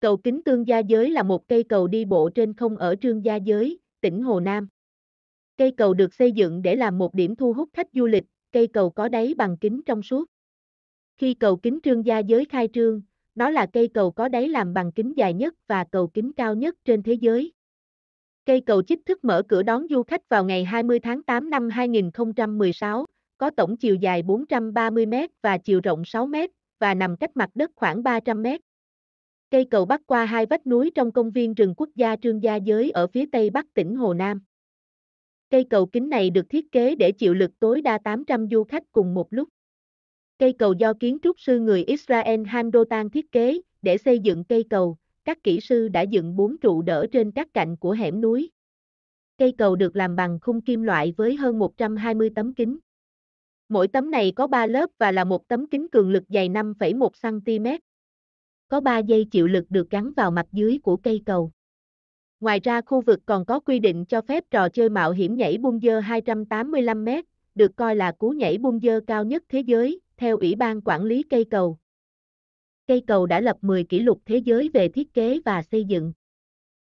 Cầu kính tương gia giới là một cây cầu đi bộ trên không ở Trương Gia Giới, tỉnh Hồ Nam. Cây cầu được xây dựng để làm một điểm thu hút khách du lịch, cây cầu có đáy bằng kính trong suốt. Khi cầu kính Trương Gia Giới khai trương, nó là cây cầu có đáy làm bằng kính dài nhất và cầu kính cao nhất trên thế giới. Cây cầu chính thức mở cửa đón du khách vào ngày 20 tháng 8 năm 2016, có tổng chiều dài 430 m và chiều rộng 6 m và nằm cách mặt đất khoảng 300 m. Cây cầu bắc qua hai vách núi trong công viên rừng quốc gia Trương Gia Giới ở phía tây bắc tỉnh Hồ Nam. Cây cầu kính này được thiết kế để chịu lực tối đa 800 du khách cùng một lúc. Cây cầu do kiến trúc sư người Israel Han thiết kế, để xây dựng cây cầu, các kỹ sư đã dựng bốn trụ đỡ trên các cạnh của hẻm núi. Cây cầu được làm bằng khung kim loại với hơn 120 tấm kính. Mỗi tấm này có 3 lớp và là một tấm kính cường lực dày 5,1 cm có 3 dây chịu lực được gắn vào mặt dưới của cây cầu. Ngoài ra khu vực còn có quy định cho phép trò chơi mạo hiểm nhảy bung dơ 285 m, được coi là cú nhảy bung dơ cao nhất thế giới, theo Ủy ban Quản lý cây cầu. Cây cầu đã lập 10 kỷ lục thế giới về thiết kế và xây dựng.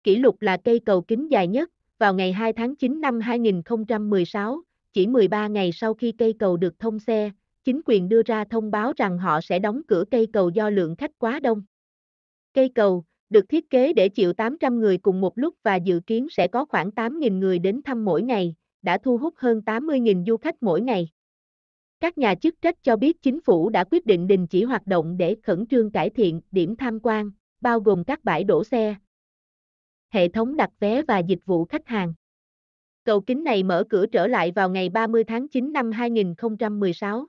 Kỷ lục là cây cầu kính dài nhất, vào ngày 2 tháng 9 năm 2016, chỉ 13 ngày sau khi cây cầu được thông xe, chính quyền đưa ra thông báo rằng họ sẽ đóng cửa cây cầu do lượng khách quá đông. Cây cầu được thiết kế để chịu 800 người cùng một lúc và dự kiến sẽ có khoảng 8.000 người đến thăm mỗi ngày, đã thu hút hơn 80.000 du khách mỗi ngày. Các nhà chức trách cho biết chính phủ đã quyết định đình chỉ hoạt động để khẩn trương cải thiện điểm tham quan, bao gồm các bãi đổ xe, hệ thống đặt vé và dịch vụ khách hàng. Cầu kính này mở cửa trở lại vào ngày 30 tháng 9 năm 2016.